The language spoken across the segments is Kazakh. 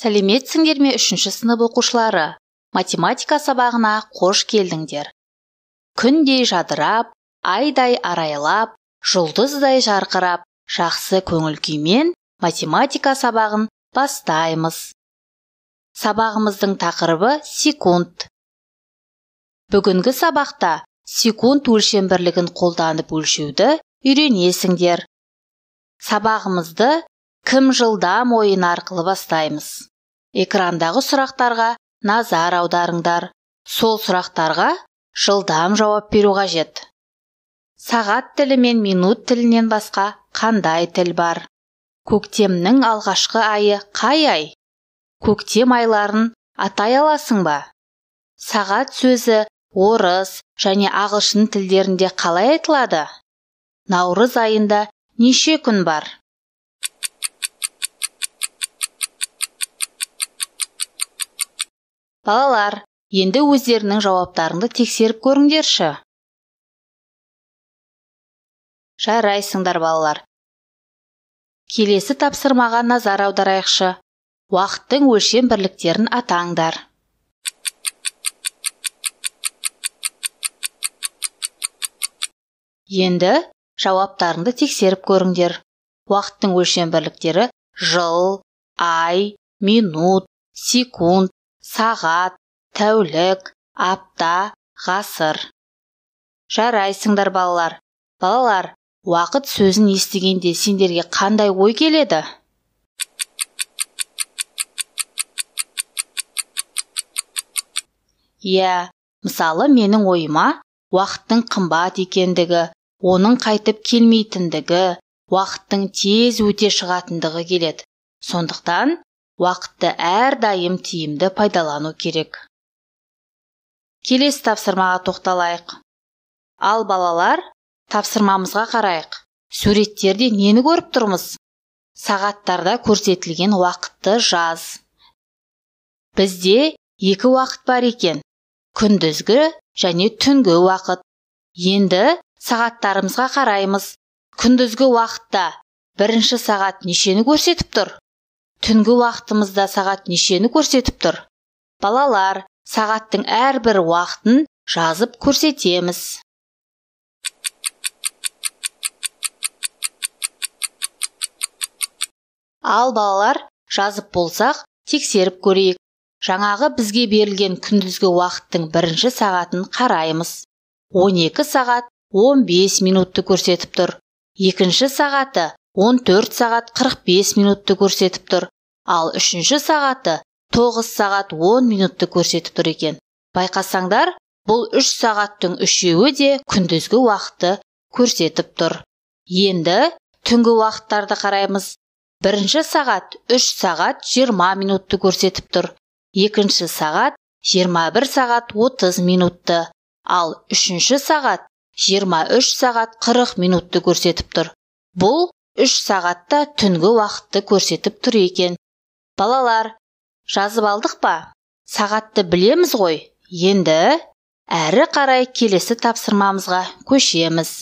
сәлеметсіңдер ме үшінші сынып оқушылары математика сабағына қош келдіңдер күндей жадырап айдай арайлап жұлдыздай жарқырап жақсы көңіл күймен математика сабағын бастаймыз сабағымыздың тақырыбы секунд бүгінгі сабақта секунд өлшем бірлігін қолданып өлшеуді үйренесіңдер сабағымызды кім жылдам ойын арқылы бастаймыз экрандағы сұрақтарға назар аударыңдар сол сұрақтарға жылдам жауап беру қажет сағат тілі мен минут тілінен басқа қандай тіл бар көктемнің алғашқы айы қай ай көктем айларын атай аласың ба сағат сөзі орыс және ағылшын тілдерінде қалай айтылады наурыз айында неше күн бар балалар енді өздеріңнің жауаптарыңды тексеріп көріңдерші жарайсыңдар балалар келесі тапсырмаға назар аударайықшы уақыттың өлшем бірліктерін атаңдар енді жауаптарыңды тексеріп көріңдер уақыттың өлшем бірліктері жыл ай минут секунд сағат тәулік апта ғасыр жарайсыңдар балалар балалар уақыт сөзін естігенде сендерге қандай ой келеді иә мысалы менің ойыма уақыттың қымбат екендігі оның қайтып келмейтіндігі уақыттың тез өте шығатындығы келеді сондықтан уақытты әрдайым тиімді пайдалану керек келесі тапсырмаға тоқталайық ал балалар тапсырмамызға қарайық суреттерде нені көріп тұрмыз сағаттарда көрсетілген уақытты жаз бізде екі уақыт бар екен күндізгі және түнгі уақыт енді сағаттарымызға қараймыз күндізгі уақытта бірінші сағат нешені көрсетіп тұр түнгі уақытымызда сағат нешені көрсетіп тұр балалар сағаттың әрбір уақытын жазып көрсетеміз ал балалар жазып болсақ тексеріп көрейік жаңағы бізге берілген күндізгі уақыттың бірінші сағатын қараймыз 12 сағат 15 минутты көрсетіп тұр екінші сағаты 14 сағат 45 минутты көрсетіп тұр ал үшінші сағаты 9 сағат 10 минутты көрсетіп тұр екен байқасаңдар бұл 3 сағаттың үшеуі де күндізгі уақытты көрсетіп тұр енді түнгі уақыттарды қараймыз бірінші сағат 3 сағат 20 минутты көрсетіп тұр екінші сағат 21 сағат 30 минутты ал үшінші сағат 23 сағат 40 минутты көрсетіп тұр бұл үш сағатта түнгі уақытты көрсетіп тұр екен балалар жазып алдық па сағатты білеміз ғой енді әрі қарай келесі тапсырмамызға көшеміз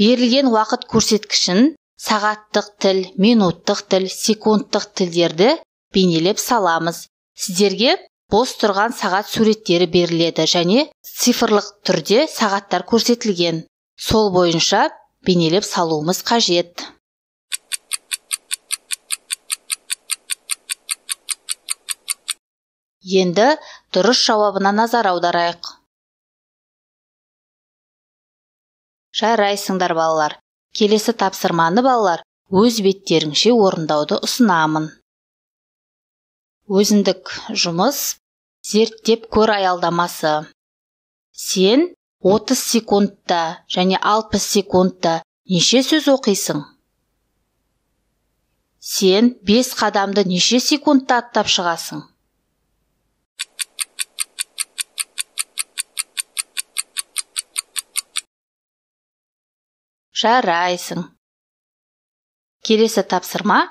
берілген уақыт көрсеткішін сағаттық тіл минуттық тіл секундтық тілдерді бейнелеп саламыз сіздерге бос тұрған сағат суреттері беріледі және цифрлық түрде сағаттар көрсетілген сол бойынша бейнелеп салуымыз қажет енді дұрыс жауабына назар аударайық жарайсыңдар балалар келесі тапсырманы балалар өз беттеріңше орындауды ұсынамын өзіндік жұмыс зерттеп көр аялдамасы сен 30 секундта және 60 секундта неше сөз оқисың? Сен 5 қадамды неше секундта аттап шығасың? Жарайсың. Келесі тапсырма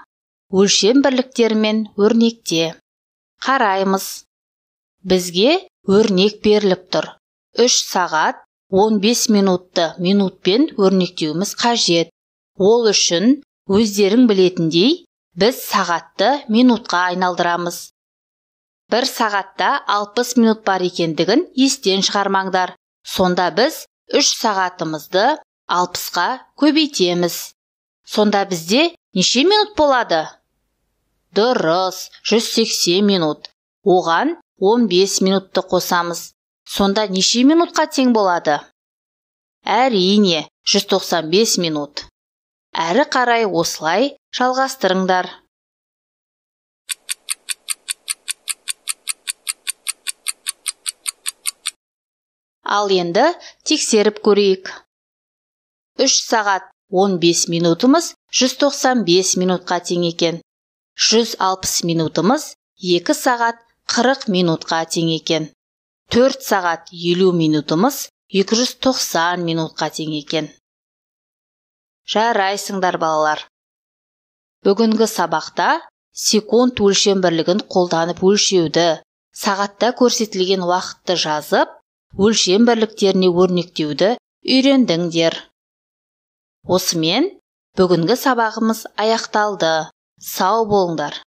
өлшем бірліктерімен өрнекте. Қараймыз. Бізге өрнек беріліп тұр үш сағат 15 минутты минутпен өрнектеуіміз қажет. Ол үшін өздерің білетіндей, біз сағатты минутқа айналдырамыз. Бір сағатта 60 минут бар екендігін естен шығармаңдар. Сонда біз үш сағатымызды 60-қа көбейтеміз. Сонда бізде неше минут болады? Дұрыс, 180 минут. Оған 15 минутты қосамыз сонда неше минутқа тең болады әрине 195 минут әрі қарай осылай жалғастырыңдар ал енді тексеріп көрейік 3 сағат 15 минутымыз 195 минутқа тең екен 160 минутымыз 2 сағат 40 минутқа тең екен төрт сағат елу минутымыз 290 минутқа тең екен жарайсыңдар балалар бүгінгі сабақта секунд өлшем бірлігін қолданып өлшеуді сағатта көрсетілген уақытты жазып өлшем бірліктеріне өрнектеуді үйрендіңдер осымен бүгінгі сабағымыз аяқталды сау болыңдар